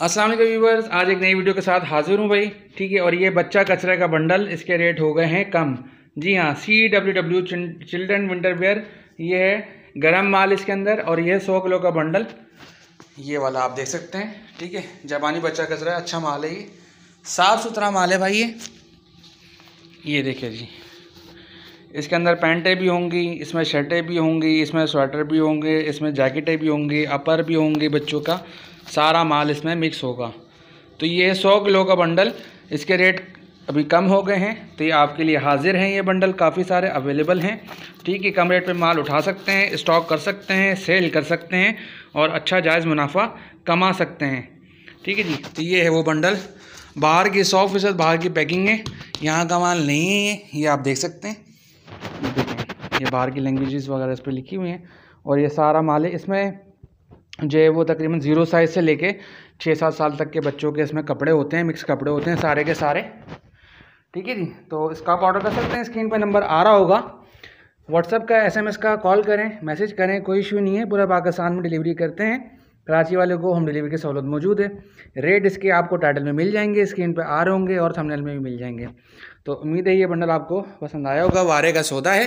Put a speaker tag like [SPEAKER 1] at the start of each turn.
[SPEAKER 1] अस्सलाम वालेकुम व्यूवर्स आज एक नई वीडियो के साथ हाजिर हूँ भाई ठीक है और ये बच्चा कचरे का बंडल इसके रेट हो गए हैं कम जी हाँ C W W children winter wear ये है गरम माल इसके अंदर और ये सौ किलो का बंडल ये वाला आप देख सकते हैं ठीक है जापानी बच्चा कचरा अच्छा माल है ये साफ़ सुथरा माल है भाई ये ये देखिए जी इसके अंदर पैंटें भी होंगी इसमें शर्टें भी होंगी इसमें स्वेटर भी होंगे इसमें जैकेटें भी होंगी अपर भी होंगी बच्चों का सारा माल इसमें मिक्स होगा तो ये सौ किलो का बंडल इसके रेट अभी कम हो गए हैं तो ये आपके लिए हाजिर हैं ये बंडल काफ़ी सारे अवेलेबल हैं ठीक है कम रेट पे माल उठा सकते हैं स्टॉक कर सकते हैं सेल कर सकते हैं और अच्छा जायज़ मुनाफा कमा सकते हैं ठीक है जी तो ये है वो बंडल बाहर की सौ फीसद बाहर की पैकिंग है यहाँ का माल नहीं है ये आप देख सकते हैं ये बाहर की लैंग्वेजेस वगैरह इस पर लिखी हुई हैं और ये सारा माल है इसमें जो है वो तकरीबन ज़ीरो साइज़ से लेके छः सात साल तक के बच्चों के इसमें कपड़े होते हैं मिक्स कपड़े होते हैं सारे के सारे ठीक है जी तो इसका आप ऑर्डर कर सकते हैं स्क्रीन पर नंबर आ रहा होगा व्हाट्सअप का एस का कॉल करें मैसेज करें कोई इशू नहीं है पूरा पाकिस्तान में डिलीवरी करते हैं कराची वाले को होम डिलीवरी की सहूलत मौजूद है रेट इसके आपको टाइटल में मिल जाएंगे स्क्रीन पर आ रहे होंगे और थंबनेल में भी मिल जाएंगे तो उम्मीद है ये बंडल आपको पसंद आया होगा वारे का सौदा है